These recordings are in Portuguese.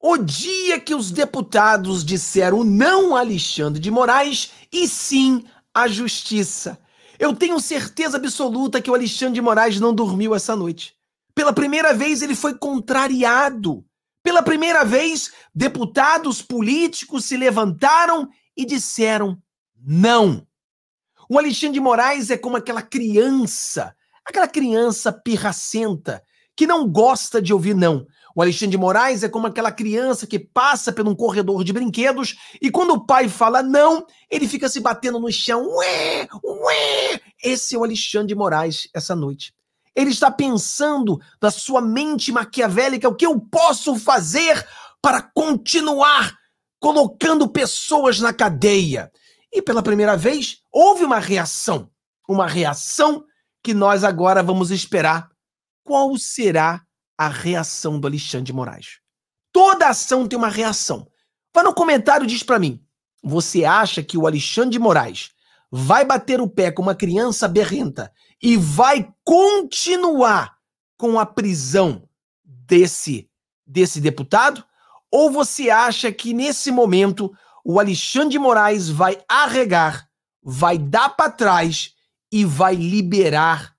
O dia que os deputados disseram não a Alexandre de Moraes e sim à justiça. Eu tenho certeza absoluta que o Alexandre de Moraes não dormiu essa noite. Pela primeira vez ele foi contrariado. Pela primeira vez, deputados políticos se levantaram e disseram não. O Alexandre de Moraes é como aquela criança, aquela criança pirracenta que não gosta de ouvir não. O Alexandre de Moraes é como aquela criança que passa por um corredor de brinquedos e quando o pai fala não, ele fica se batendo no chão. Ué, ué. Esse é o Alexandre de Moraes essa noite. Ele está pensando na sua mente maquiavélica o que eu posso fazer para continuar colocando pessoas na cadeia. E pela primeira vez houve uma reação, uma reação que nós agora vamos esperar qual será a reação do Alexandre de Moraes. Toda ação tem uma reação. Vá no comentário e diz para mim: você acha que o Alexandre de Moraes vai bater o pé com uma criança berrenta e vai continuar com a prisão desse desse deputado? Ou você acha que nesse momento o Alexandre de Moraes vai arregar, vai dar para trás e vai liberar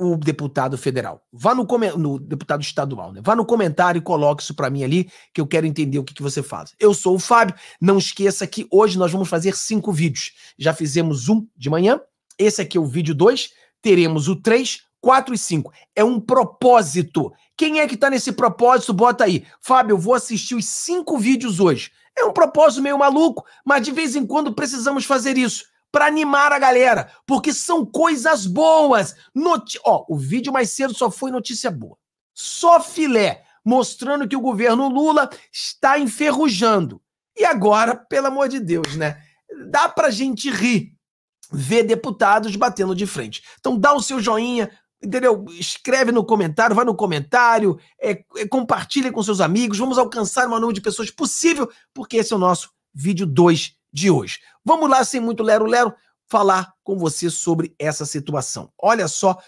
o deputado federal. Vá no, no deputado estadual, né? Vá no comentário e coloque isso para mim ali, que eu quero entender o que, que você faz. Eu sou o Fábio. Não esqueça que hoje nós vamos fazer cinco vídeos. Já fizemos um de manhã. Esse aqui é o vídeo 2. Teremos o 3, 4 e 5. É um propósito. Quem é que tá nesse propósito? Bota aí. Fábio, eu vou assistir os cinco vídeos hoje. É um propósito meio maluco, mas de vez em quando precisamos fazer isso para animar a galera, porque são coisas boas. Noti Ó, o vídeo mais cedo só foi notícia boa. Só filé, mostrando que o governo Lula está enferrujando. E agora, pelo amor de Deus, né? Dá pra gente rir, ver deputados batendo de frente. Então dá o seu joinha, entendeu? Escreve no comentário, vai no comentário, é, é, compartilha com seus amigos, vamos alcançar o maior número de pessoas possível, porque esse é o nosso vídeo 2 de hoje. Vamos lá, sem muito lero-lero, falar com você sobre essa situação. Olha só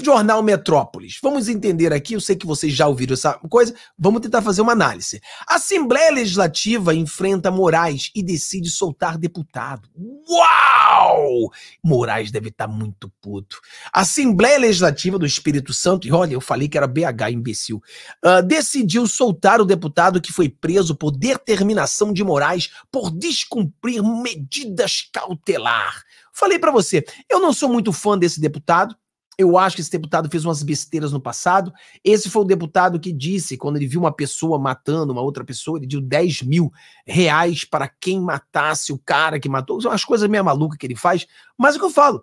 Jornal Metrópolis. Vamos entender aqui, eu sei que vocês já ouviram essa coisa, vamos tentar fazer uma análise. Assembleia Legislativa enfrenta Moraes e decide soltar deputado. Uau! Moraes deve estar tá muito puto. Assembleia Legislativa do Espírito Santo, e olha, eu falei que era BH, imbecil, uh, decidiu soltar o deputado que foi preso por determinação de Moraes por descumprir medidas cautelar. Falei para você, eu não sou muito fã desse deputado, eu acho que esse deputado fez umas besteiras no passado. Esse foi o deputado que disse, quando ele viu uma pessoa matando uma outra pessoa, ele deu 10 mil reais para quem matasse o cara que matou. São as coisas meio malucas que ele faz. Mas é o que eu falo.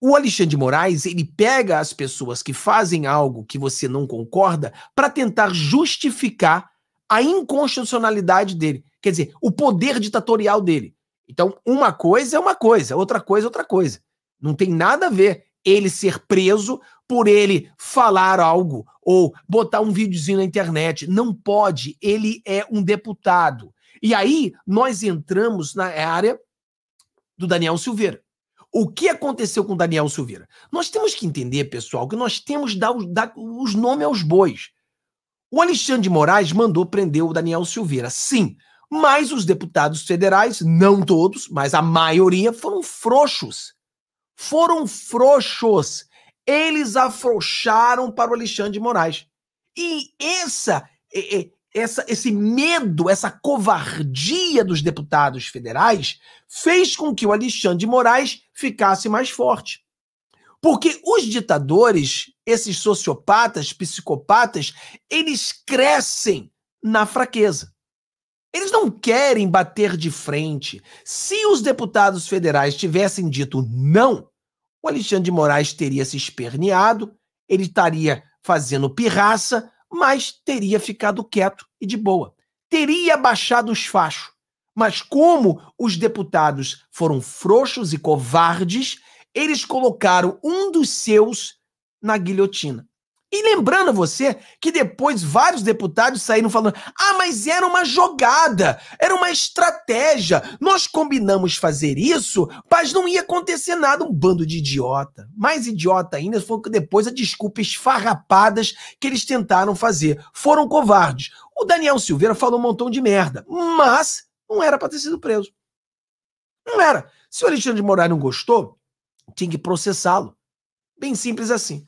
O Alexandre de Moraes, ele pega as pessoas que fazem algo que você não concorda para tentar justificar a inconstitucionalidade dele. Quer dizer, o poder ditatorial dele. Então, uma coisa é uma coisa, outra coisa é outra coisa. Não tem nada a ver ele ser preso por ele falar algo ou botar um videozinho na internet. Não pode, ele é um deputado. E aí nós entramos na área do Daniel Silveira. O que aconteceu com Daniel Silveira? Nós temos que entender, pessoal, que nós temos que dar, dar os nomes aos bois. O Alexandre de Moraes mandou prender o Daniel Silveira, sim, mas os deputados federais, não todos, mas a maioria, foram frouxos foram frouxos. Eles afrouxaram para o Alexandre de Moraes. E essa, essa, esse medo, essa covardia dos deputados federais fez com que o Alexandre de Moraes ficasse mais forte. Porque os ditadores, esses sociopatas, psicopatas, eles crescem na fraqueza. Eles não querem bater de frente. Se os deputados federais tivessem dito não, o Alexandre de Moraes teria se esperneado, ele estaria fazendo pirraça, mas teria ficado quieto e de boa. Teria baixado os fachos. Mas como os deputados foram frouxos e covardes, eles colocaram um dos seus na guilhotina. E lembrando a você que depois vários deputados saíram falando: ah, mas era uma jogada, era uma estratégia. Nós combinamos fazer isso, mas não ia acontecer nada. Um bando de idiota. Mais idiota ainda foi que depois as desculpas farrapadas que eles tentaram fazer. Foram covardes. O Daniel Silveira falou um montão de merda, mas não era para ter sido preso. Não era. Se o Alexandre de Moraes não gostou, tinha que processá-lo. Bem simples assim.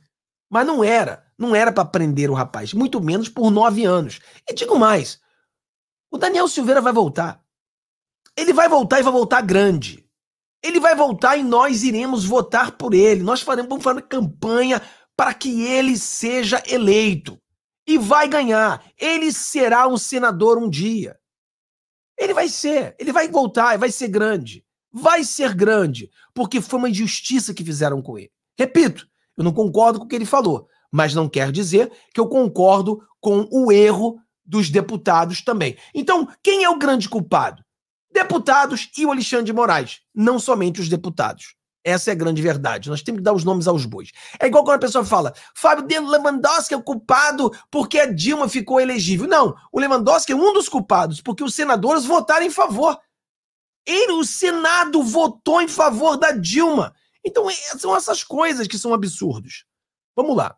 Mas não era. Não era para prender o rapaz, muito menos por nove anos. E digo mais: o Daniel Silveira vai voltar. Ele vai voltar e vai voltar grande. Ele vai voltar e nós iremos votar por ele. Nós faremos, vamos fazer campanha para que ele seja eleito. E vai ganhar. Ele será um senador um dia. Ele vai ser. Ele vai voltar e vai ser grande. Vai ser grande. Porque foi uma injustiça que fizeram com ele. Repito, eu não concordo com o que ele falou mas não quer dizer que eu concordo com o erro dos deputados também. Então, quem é o grande culpado? Deputados e o Alexandre de Moraes, não somente os deputados. Essa é a grande verdade. Nós temos que dar os nomes aos bois. É igual quando a pessoa fala: Fábio Lewandowski é o culpado porque a Dilma ficou elegível. Não, o Lewandowski é um dos culpados, porque os senadores votaram em favor. Ele, o Senado, votou em favor da Dilma. Então, é, são essas coisas que são absurdos. Vamos lá.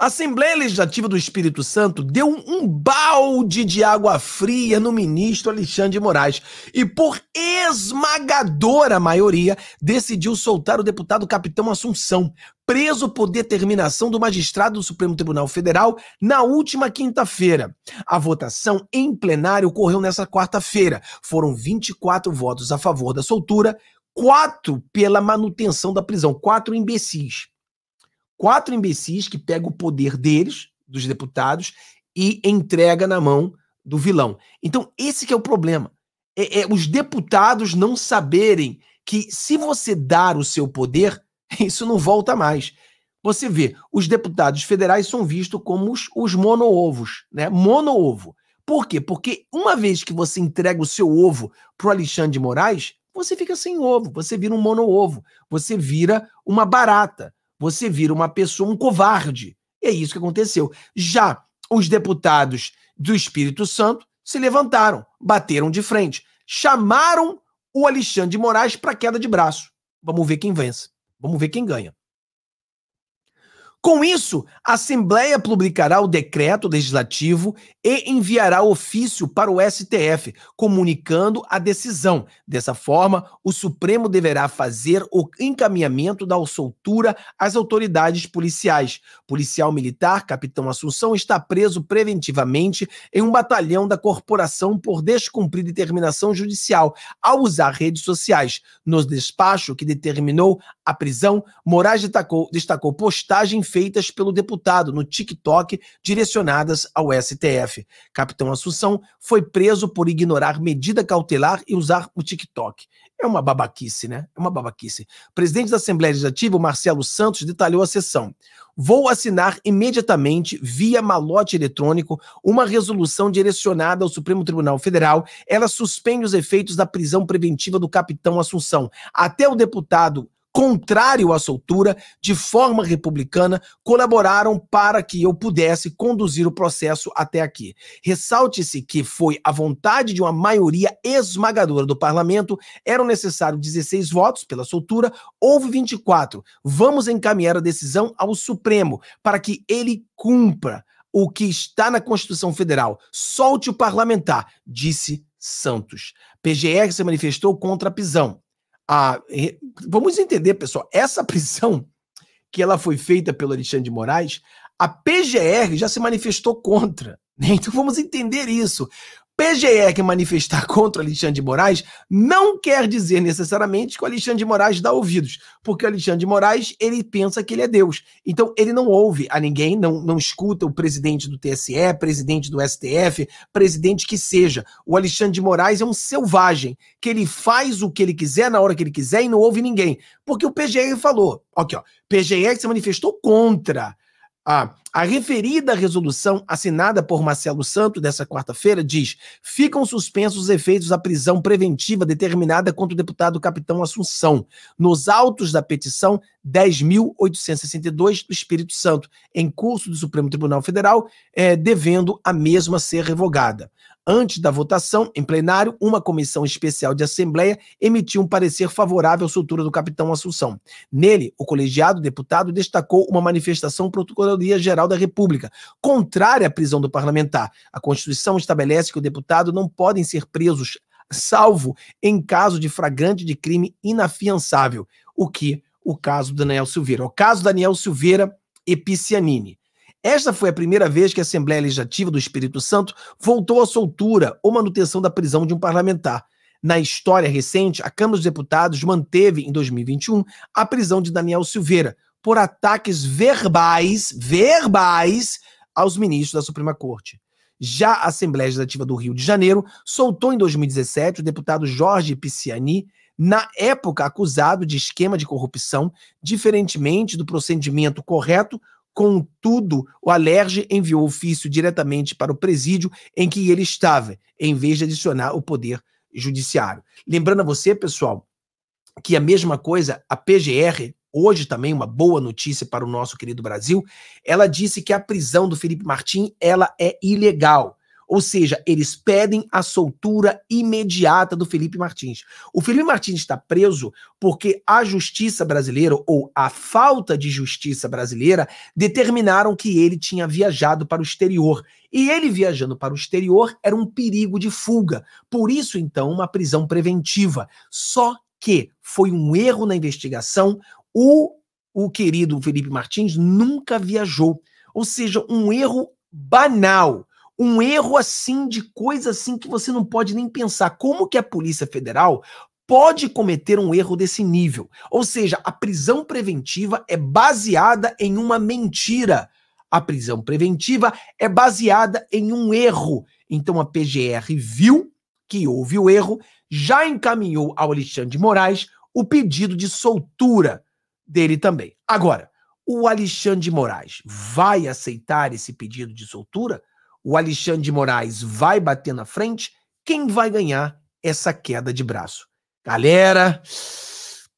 A Assembleia Legislativa do Espírito Santo deu um balde de água fria no ministro Alexandre de Moraes e, por esmagadora maioria, decidiu soltar o deputado Capitão Assunção, preso por determinação do magistrado do Supremo Tribunal Federal na última quinta-feira. A votação em plenário ocorreu nessa quarta-feira. Foram 24 votos a favor da soltura, quatro pela manutenção da prisão, quatro imbecis quatro imbecis que pega o poder deles, dos deputados, e entrega na mão do vilão. Então, esse que é o problema. É, é, os deputados não saberem que se você dar o seu poder, isso não volta mais. Você vê, os deputados federais são vistos como os, os mono-ovos, né? Mono-ovo. Por quê? Porque uma vez que você entrega o seu ovo pro Alexandre de Moraes, você fica sem ovo, você vira um mono-ovo, você vira uma barata você vira uma pessoa, um covarde. E é isso que aconteceu. Já os deputados do Espírito Santo se levantaram, bateram de frente, chamaram o Alexandre de Moraes para queda de braço. Vamos ver quem vence. Vamos ver quem ganha. Com isso, a Assembleia publicará o decreto legislativo e enviará ofício para o STF, comunicando a decisão. Dessa forma, o Supremo deverá fazer o encaminhamento da soltura às autoridades policiais. Policial militar, capitão Assunção, está preso preventivamente em um batalhão da corporação por descumprir determinação judicial ao usar redes sociais. Nos despacho que determinou a prisão, Moraes destacou, destacou postagens feitas pelo deputado no TikTok direcionadas ao STF chefe, capitão Assunção, foi preso por ignorar medida cautelar e usar o TikTok. É uma babaquice, né? É uma babaquice. O presidente da Assembleia Legislativa, Marcelo Santos, detalhou a sessão. Vou assinar imediatamente, via malote eletrônico, uma resolução direcionada ao Supremo Tribunal Federal. Ela suspende os efeitos da prisão preventiva do capitão Assunção até o deputado contrário à soltura, de forma republicana, colaboraram para que eu pudesse conduzir o processo até aqui. Ressalte-se que foi a vontade de uma maioria esmagadora do parlamento, eram necessários 16 votos pela soltura, houve 24. Vamos encaminhar a decisão ao Supremo para que ele cumpra o que está na Constituição Federal. Solte o parlamentar, disse Santos. PGR se manifestou contra a prisão a. Vamos entender, pessoal, essa prisão que ela foi feita pelo Alexandre de Moraes, a PGR já se manifestou contra. Né? Então vamos entender isso. PGR manifestar contra Alexandre de Moraes não quer dizer necessariamente que o Alexandre de Moraes dá ouvidos, porque o Alexandre de Moraes ele pensa que ele é Deus. Então ele não ouve a ninguém, não, não escuta o presidente do TSE, presidente do STF, presidente que seja. O Alexandre de Moraes é um selvagem, que ele faz o que ele quiser na hora que ele quiser e não ouve ninguém. Porque o PGR falou, aqui ó, PGR se manifestou contra a referida resolução assinada por Marcelo Santos dessa quarta-feira diz: ficam suspensos os efeitos da prisão preventiva determinada contra o deputado Capitão Assunção, nos autos da petição 10.862 do Espírito Santo, em curso do Supremo Tribunal Federal, é, devendo a mesma ser revogada. Antes da votação, em plenário, uma comissão especial de assembleia emitiu um parecer favorável à soltura do capitão Assunção. Nele, o colegiado deputado destacou uma manifestação Procuradoria-Geral da República, contrária à prisão do parlamentar. A Constituição estabelece que o deputado não podem ser presos, salvo em caso de flagrante de crime inafiançável, o que o caso do Daniel Silveira. O caso Daniel Silveira e Piscianini. Esta foi a primeira vez que a Assembleia Legislativa do Espírito Santo voltou à soltura ou manutenção da prisão de um parlamentar. Na história recente, a Câmara dos Deputados manteve, em 2021, a prisão de Daniel Silveira por ataques verbais, verbais, aos ministros da Suprema Corte. Já a Assembleia Legislativa do Rio de Janeiro soltou em 2017 o deputado Jorge Pisciani, na época acusado de esquema de corrupção, diferentemente do procedimento correto Contudo, o Alerj enviou ofício diretamente para o presídio em que ele estava, em vez de adicionar o poder judiciário. Lembrando a você, pessoal, que a mesma coisa, a PGR, hoje também uma boa notícia para o nosso querido Brasil, ela disse que a prisão do Felipe Martins ela é ilegal. Ou seja, eles pedem a soltura imediata do Felipe Martins. O Felipe Martins está preso porque a justiça brasileira, ou a falta de justiça brasileira, determinaram que ele tinha viajado para o exterior. E ele viajando para o exterior era um perigo de fuga. Por isso, então, uma prisão preventiva. Só que foi um erro na investigação. O, o querido Felipe Martins nunca viajou. Ou seja, um erro banal um erro assim de coisa assim que você não pode nem pensar. Como que a Polícia Federal pode cometer um erro desse nível? Ou seja, a prisão preventiva é baseada em uma mentira. A prisão preventiva é baseada em um erro. Então a PGR viu que houve o erro, já encaminhou ao Alexandre de Moraes o pedido de soltura dele também. Agora, o Alexandre de Moraes vai aceitar esse pedido de soltura? o Alexandre de Moraes vai bater na frente, quem vai ganhar essa queda de braço? Galera,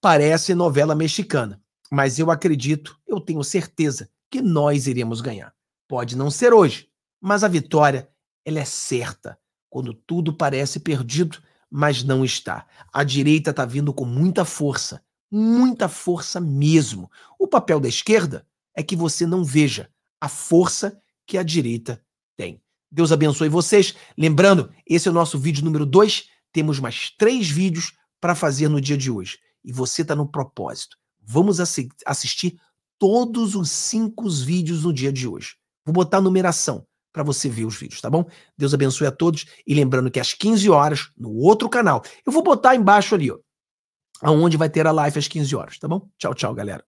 parece novela mexicana, mas eu acredito, eu tenho certeza que nós iremos ganhar. Pode não ser hoje, mas a vitória ela é certa quando tudo parece perdido, mas não está. A direita está vindo com muita força, muita força mesmo. O papel da esquerda é que você não veja a força que a direita Deus abençoe vocês. Lembrando, esse é o nosso vídeo número 2. Temos mais três vídeos para fazer no dia de hoje. E você está no propósito. Vamos assi assistir todos os cinco vídeos no dia de hoje. Vou botar a numeração para você ver os vídeos, tá bom? Deus abençoe a todos. E lembrando que às 15 horas, no outro canal, eu vou botar embaixo ali, ó, aonde vai ter a live às 15 horas, tá bom? Tchau, tchau, galera.